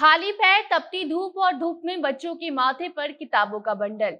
खाली पैर तपती धूप और धूप में बच्चों के माथे पर किताबों का बंडल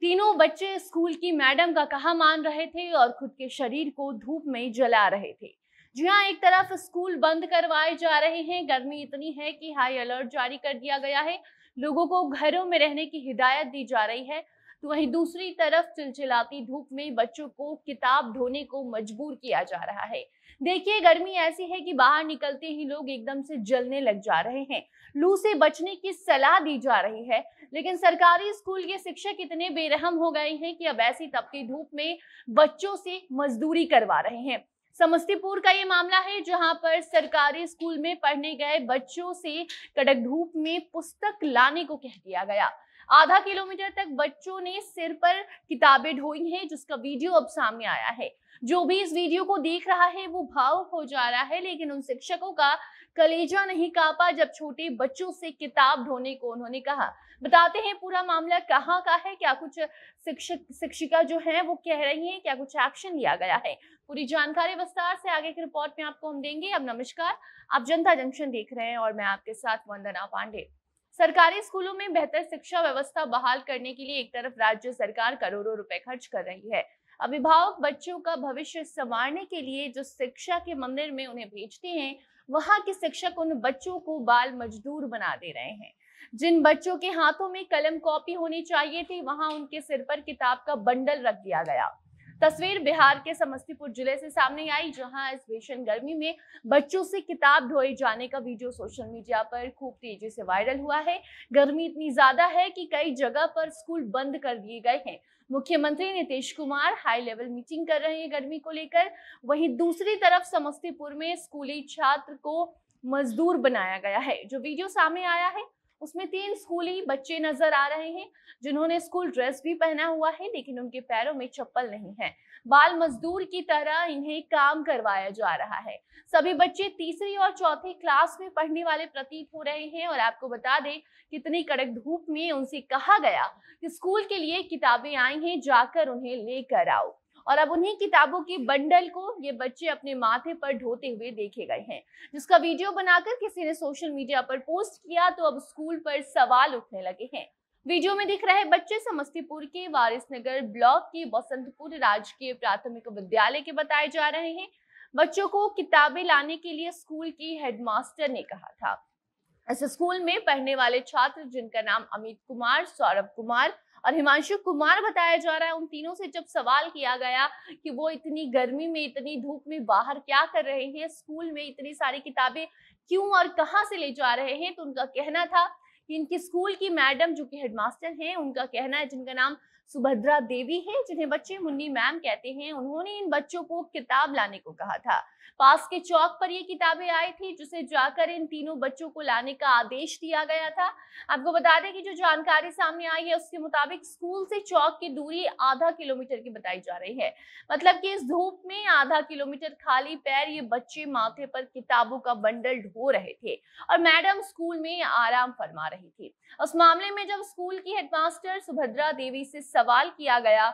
तीनों बच्चे स्कूल की मैडम का कहा मान रहे थे और खुद के शरीर को धूप में जला रहे थे जी हाँ एक तरफ स्कूल बंद करवाए जा रहे हैं गर्मी इतनी है कि हाई अलर्ट जारी कर दिया गया है लोगों को घरों में रहने की हिदायत दी जा रही है तो वहीं दूसरी तरफ चिलचिलाती धूप में बच्चों को किताब ढोने को मजबूर किया जा रहा है देखिए गर्मी ऐसी है कि बाहर निकलते ही लोग एकदम से जलने लग जा रहे हैं लू से बचने की सलाह दी जा रही है लेकिन सरकारी स्कूल के शिक्षक इतने बेरहम हो गए हैं कि अब ऐसी तपती धूप में बच्चों से मजदूरी करवा रहे हैं समस्तीपुर का ये मामला है जहां पर सरकारी स्कूल में पढ़ने गए बच्चों से कड़क धूप में पुस्तक लाने को कह दिया गया आधा किलोमीटर तक बच्चों ने सिर पर किताबें ढोई हैं जिसका वीडियो अब सामने आया है जो भी इस वीडियो को देख रहा है वो भावुक हो जा रहा है लेकिन उन शिक्षकों का कलेजा नहीं कापा जब छोटे बच्चों से किताब ढोने को उन्होंने कहा बताते हैं पूरा मामला कहाँ का है क्या कुछ शिक्षक शिक्षिका जो है वो कह रही है क्या कुछ एक्शन लिया गया है पूरी जानकारी विस्तार से आगे की रिपोर्ट में आपको हम देंगे अब नमस्कार आप जनता जंक्शन देख रहे हैं और मैं आपके साथ वंदना पांडे सरकारी स्कूलों में बेहतर शिक्षा व्यवस्था बहाल करने के लिए एक तरफ राज्य सरकार करोड़ों रुपए खर्च कर रही है अभिभावक बच्चों का भविष्य संवारने के लिए जो शिक्षा के मंदिर में उन्हें भेजते हैं वहां के शिक्षक उन बच्चों को बाल मजदूर बना दे रहे हैं जिन बच्चों के हाथों में कलम कॉपी होनी चाहिए थी वहां उनके सिर पर किताब का बंडल रख दिया गया तस्वीर बिहार के समस्तीपुर जिले से सामने आई जहां इस भीषण गर्मी में बच्चों से किताब धोए जाने का वीडियो सोशल मीडिया पर खूब तेजी से वायरल हुआ है गर्मी इतनी ज्यादा है कि कई जगह पर स्कूल बंद कर दिए गए हैं मुख्यमंत्री Nitish Kumar high level meeting कर रहे हैं गर्मी को लेकर वहीं दूसरी तरफ समस्तीपुर में स्कूली छात्र को मजदूर बनाया गया है जो वीडियो सामने आया है उसमें तीन स्कूली बच्चे नजर आ रहे हैं जिन्होंने स्कूल ड्रेस भी पहना हुआ है लेकिन उनके पैरों में चप्पल नहीं है बाल मजदूर की तरह इन्हें काम करवाया जा रहा है सभी बच्चे तीसरी और चौथी क्लास में पढ़ने वाले प्रतीत हो रहे हैं और आपको बता दें कितनी कड़क धूप में उनसे कहा गया कि स्कूल के लिए किताबें आई हैं जाकर उन्हें लेकर आओ और अब उन्हीं किताबों के बंडल को ये बच्चे अपने माथे पर ढोते हुए देखे गए हैं जिसका वीडियो बनाकर किसी ने सोशल मीडिया पर पोस्ट किया तो अब स्कूल पर सवाल उठने लगे हैं वीडियो में दिख रहे बच्चे समस्तीपुर के वारिसनगर ब्लॉक के बसंतपुर राजकीय प्राथमिक विद्यालय के बताए जा रहे हैं बच्चों को किताबें लाने के लिए स्कूल की हेडमास्टर ने कहा था ऐसे स्कूल में पढ़ने वाले छात्र जिनका नाम अमित कुमार सौरभ कुमार और हिमांशु कुमार बताया जा रहा है उन तीनों से जब सवाल किया गया कि वो इतनी गर्मी में इतनी धूप में बाहर क्या कर रहे हैं स्कूल में इतनी सारी किताबें क्यों और कहां से ले जा रहे हैं तो उनका कहना था कि इनकी स्कूल की मैडम जो कि हेडमास्टर हैं उनका कहना है जिनका नाम सुभद्रा देवी हैं जिन्हें बच्चे मुन्नी मैम कहते हैं उन्होंने इन बच्चों को किताब लाने को कहा था पास के चौक पर ये किताबें आई थी जिसे जाकर इन तीनों बच्चों को लाने का आदेश दिया गया था आपको बता दें कि जो जानकारी सामने आई है उसके मुताबिक स्कूल से चौक की दूरी आधा किलोमीटर की बताई जा रही है मतलब कि इस धूप में आधा किलोमीटर खाली पैर ये बच्चे माथे पर किताबों का बंडल ढो रहे थे और मैडम स्कूल में आराम फरमा रही थी उस मामले में जब स्कूल की हेडमास्टर सुभद्रा देवी से सवाल किया गया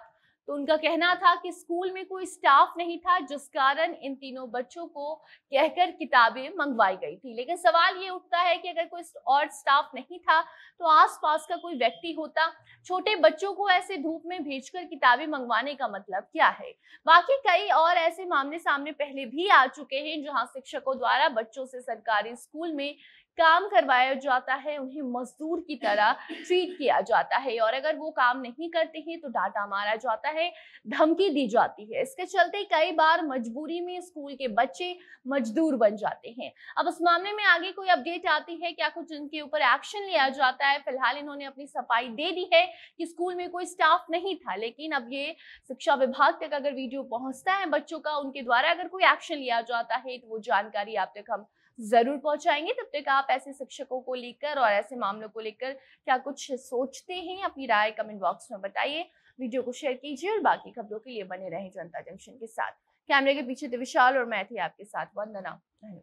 तो उनका कहना था कि स्कूल में कोई स्टाफ नहीं था जिस कारण इन तीनों बच्चों को कहकर किताबें मंगवाई गई थी लेकिन सवाल ये उठता है कि अगर कोई और स्टाफ नहीं था तो आसपास का कोई व्यक्ति होता छोटे बच्चों को ऐसे धूप में भेजकर किताबें मंगवाने का मतलब क्या है बाकी कई और ऐसे मामले सामने पहले भी आ चुके हैं जहाँ शिक्षकों द्वारा बच्चों से सरकारी स्कूल में काम करवाया जाता है उन्हें मजदूर की तरह ट्रीट किया जाता है और अगर वो काम नहीं करते हैं तो डांटा मारा जाता है धमकी दी जाती है इसके चलते कई बार मजबूरी में स्कूल के बच्चे मजदूर बन जाते हैं अब उस मामले में आगे कोई अपडेट आती है क्या कुछ उनके ऊपर एक्शन लिया जाता है फिलहाल इन्होंने अपनी सफाई दे दी है कि स्कूल में कोई स्टाफ नहीं था लेकिन अब ये शिक्षा विभाग तक अगर वीडियो पहुंचता है बच्चों का उनके द्वारा अगर कोई एक्शन लिया जाता है तो वो जानकारी आप तक हम जरूर पहुंचाएंगे तब तक आप ऐसे शिक्षकों को लेकर और ऐसे मामलों को लेकर क्या कुछ सोचते हैं अपनी राय कमेंट बॉक्स में बताइए वीडियो को शेयर कीजिए और बाकी खबरों के लिए बने रहें जनता जंक्शन के साथ कैमरे के पीछे थे विशाल और मैं थी आपके साथ वंदना धन्यवाद